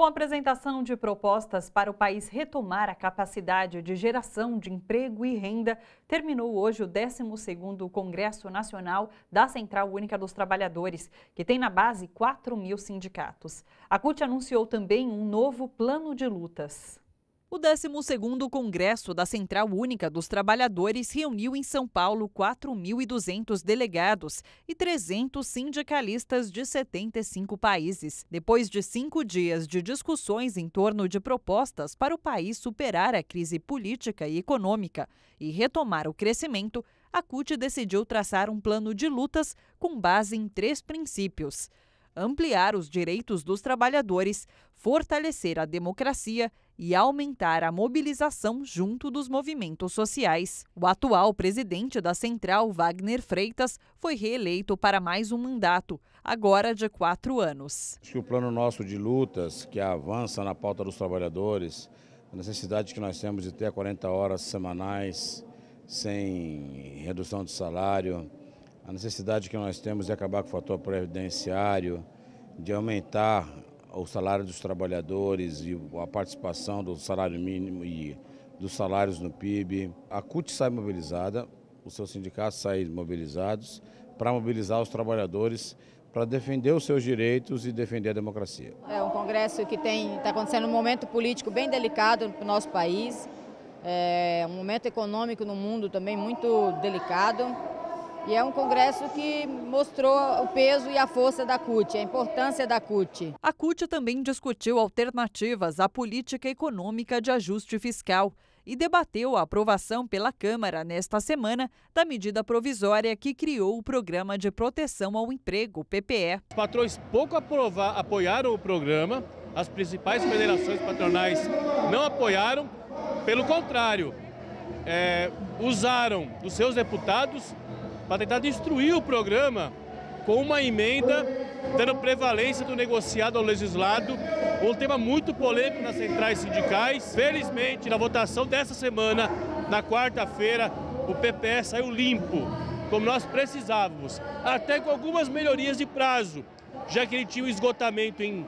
Com a apresentação de propostas para o país retomar a capacidade de geração de emprego e renda, terminou hoje o 12º Congresso Nacional da Central Única dos Trabalhadores, que tem na base 4 mil sindicatos. A CUT anunciou também um novo plano de lutas. O 12º Congresso da Central Única dos Trabalhadores reuniu em São Paulo 4.200 delegados e 300 sindicalistas de 75 países. Depois de cinco dias de discussões em torno de propostas para o país superar a crise política e econômica e retomar o crescimento, a CUT decidiu traçar um plano de lutas com base em três princípios ampliar os direitos dos trabalhadores, fortalecer a democracia e aumentar a mobilização junto dos movimentos sociais. O atual presidente da central, Wagner Freitas, foi reeleito para mais um mandato, agora de quatro anos. Acho que o plano nosso de lutas, que avança na pauta dos trabalhadores, a necessidade que nós temos de ter 40 horas semanais sem redução de salário, a necessidade que nós temos de acabar com o fator previdenciário, de aumentar o salário dos trabalhadores e a participação do salário mínimo e dos salários no PIB. A CUT sai mobilizada, os seus sindicatos saem mobilizados para mobilizar os trabalhadores para defender os seus direitos e defender a democracia. É um congresso que está acontecendo um momento político bem delicado para o nosso país, é um momento econômico no mundo também muito delicado. E é um congresso que mostrou o peso e a força da CUT, a importância da CUT. A CUT também discutiu alternativas à política econômica de ajuste fiscal e debateu a aprovação pela Câmara nesta semana da medida provisória que criou o Programa de Proteção ao Emprego, PPE. Os patrões pouco aprovar, apoiaram o programa, as principais federações patronais não apoiaram, pelo contrário, é, usaram os seus deputados para tentar destruir o programa com uma emenda dando prevalência do negociado ao legislado, um tema muito polêmico nas centrais sindicais. Felizmente, na votação dessa semana, na quarta-feira, o PPS saiu limpo, como nós precisávamos, até com algumas melhorias de prazo, já que ele tinha o um esgotamento em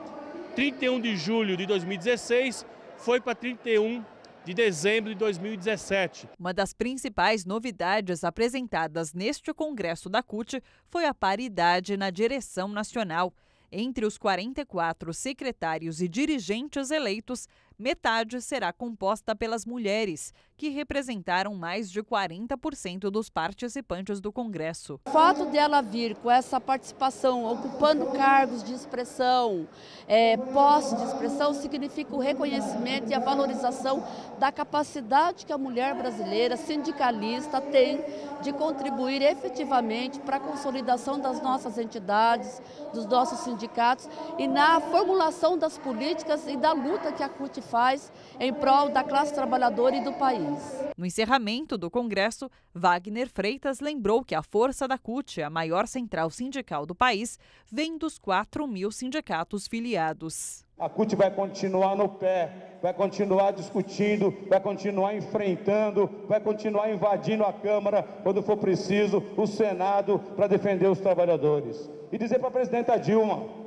31 de julho de 2016, foi para 31 de dezembro de 2017. Uma das principais novidades apresentadas neste congresso da CUT foi a paridade na direção nacional. Entre os 44 secretários e dirigentes eleitos, metade será composta pelas mulheres, que representaram mais de 40% dos participantes do Congresso. O fato dela vir com essa participação, ocupando cargos de expressão, é, postos de expressão, significa o reconhecimento e a valorização da capacidade que a mulher brasileira sindicalista tem de contribuir efetivamente para a consolidação das nossas entidades, dos nossos sindicatos e na formulação das políticas e da luta que a CUT faz em prol da classe trabalhadora e do país. No encerramento do Congresso, Wagner Freitas lembrou que a força da CUT, a maior central sindical do país, vem dos 4 mil sindicatos filiados. A CUT vai continuar no pé, vai continuar discutindo, vai continuar enfrentando, vai continuar invadindo a Câmara, quando for preciso, o Senado, para defender os trabalhadores. E dizer para a presidenta Dilma,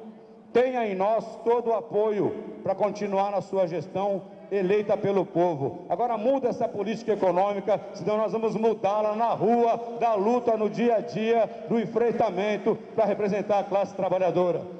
tenha em nós todo o apoio para continuar na sua gestão eleita pelo povo. Agora muda essa política econômica, senão nós vamos mudá-la na rua, da luta no dia a dia, do enfrentamento para representar a classe trabalhadora.